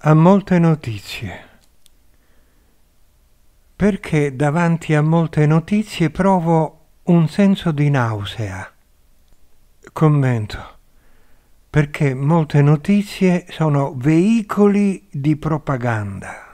a molte notizie. Perché davanti a molte notizie provo un senso di nausea. Commento. Perché molte notizie sono veicoli di propaganda.